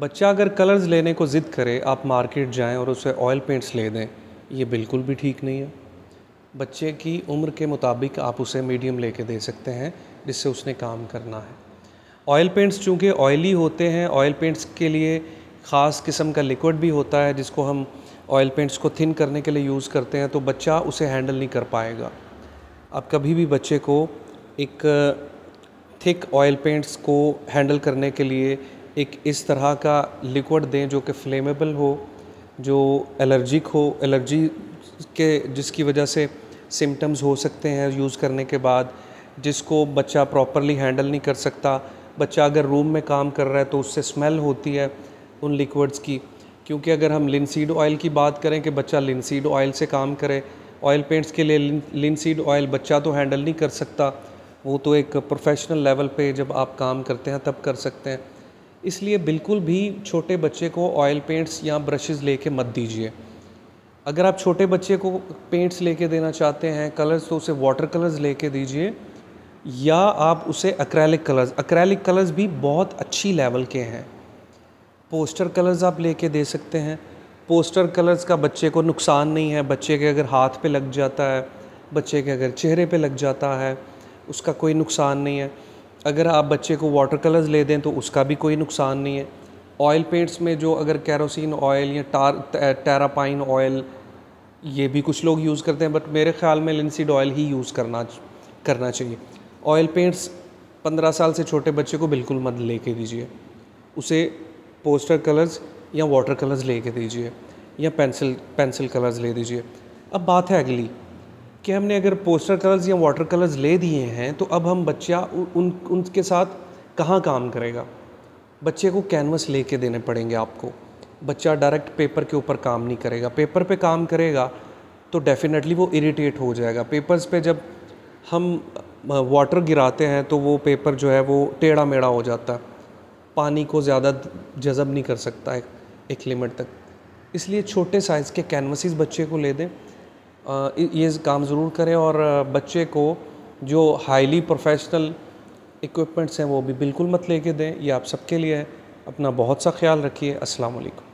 बच्चा अगर कलर्स लेने को ज़िद करे आप मार्केट जाएं और उसे ऑयल पेंट्स ले दें ये बिल्कुल भी ठीक नहीं है बच्चे की उम्र के मुताबिक आप उसे मीडियम लेके दे सकते हैं जिससे उसने काम करना है ऑयल पेंट्स चूँकि ऑयली होते हैं ऑयल पेंट्स के लिए ख़ास किस्म का लिक्विड भी होता है जिसको हम ऑयल पेंट्स को थिन करने के लिए यूज़ करते हैं तो बच्चा उसे हैंडल नहीं कर पाएगा आप कभी भी बच्चे को एक थिक ऑयल पेंट्स को हैंडल करने के लिए एक इस तरह का लिक्विड दें जो कि फ्लेमेबल हो जो एलर्जिक हो एलर्जी के जिसकी वजह से सिम्टम्स हो सकते हैं यूज़ करने के बाद जिसको बच्चा प्रॉपरली हैंडल नहीं कर सकता बच्चा अगर रूम में काम कर रहा है तो उससे स्मेल होती है उन लिक्विड्स की क्योंकि अगर हम लिनसीड ऑयल की बात करें कि बच्चा लिनसीड ऑयल से काम करे ऑयल पेंट्स के लिए लिनसीड ऑयल बच्चा तो हैंडल नहीं कर सकता वो तो एक प्रोफेशनल लेवल पे जब आप काम करते हैं तब कर सकते हैं इसलिए बिल्कुल भी छोटे बच्चे को ऑयल पेंट्स या ब्रशेज़ लेके मत दीजिए अगर आप छोटे बच्चे को पेंट्स लेके देना चाहते हैं कलर्स तो उसे वाटर कलर्स लेके दीजिए या आप उसे अक्रैलिक कलर्स अक्रैलिक कलर्स भी बहुत अच्छी लेवल के हैं पोस्टर कलर्स आप लेके दे सकते हैं पोस्टर कलर्स का बच्चे को नुकसान नहीं है बच्चे के अगर हाथ पे लग जाता है बच्चे के अगर चेहरे पे लग जाता है उसका कोई नुकसान नहीं है अगर आप बच्चे को वाटर कलर्स ले दें तो उसका भी कोई नुकसान नहीं है ऑयल पेंट्स में जो अगर कैरोसिन ऑयल या टार टेरापाइन ऑयल ये भी कुछ लोग यूज़ करते हैं बट मेरे ख्याल में लिंसिड ऑयल ही यूज़ करना करना चाहिए ऑयल पेंट्स पंद्रह साल से छोटे बच्चे को बिल्कुल मत ले के दीजिए उसे पोस्टर कलर्स या वाटर कलर्स ले कर दीजिए या पेंसिल पेंसिल कलर्स ले दीजिए अब बात है अगली कि हमने अगर पोस्टर कलर्स या वाटर कलर्स ले दिए हैं तो अब हम बच्चा उन उनके साथ कहाँ काम करेगा बच्चे को कैनवस ले के देने पड़ेंगे आपको बच्चा डायरेक्ट पेपर के ऊपर काम नहीं करेगा पेपर पे काम करेगा तो डेफ़िनेटली वो इरीटेट हो जाएगा पेपर्स पे जब हम वाटर गिराते हैं तो वो पेपर जो है वो टेढ़ा मेढ़ा हो जाता है पानी को ज़्यादा जज़ब नहीं कर सकता एक लिमिट तक इसलिए छोटे साइज़ के कैनवसेस बच्चे को ले दें ये काम ज़रूर करें और बच्चे को जो हाईली प्रोफेशनल इक्विपमेंट्स हैं वो भी बिल्कुल मत लेके दें ये आप सबके लिए है अपना बहुत सा ख्याल रखिए अस्सलाम वालेकुम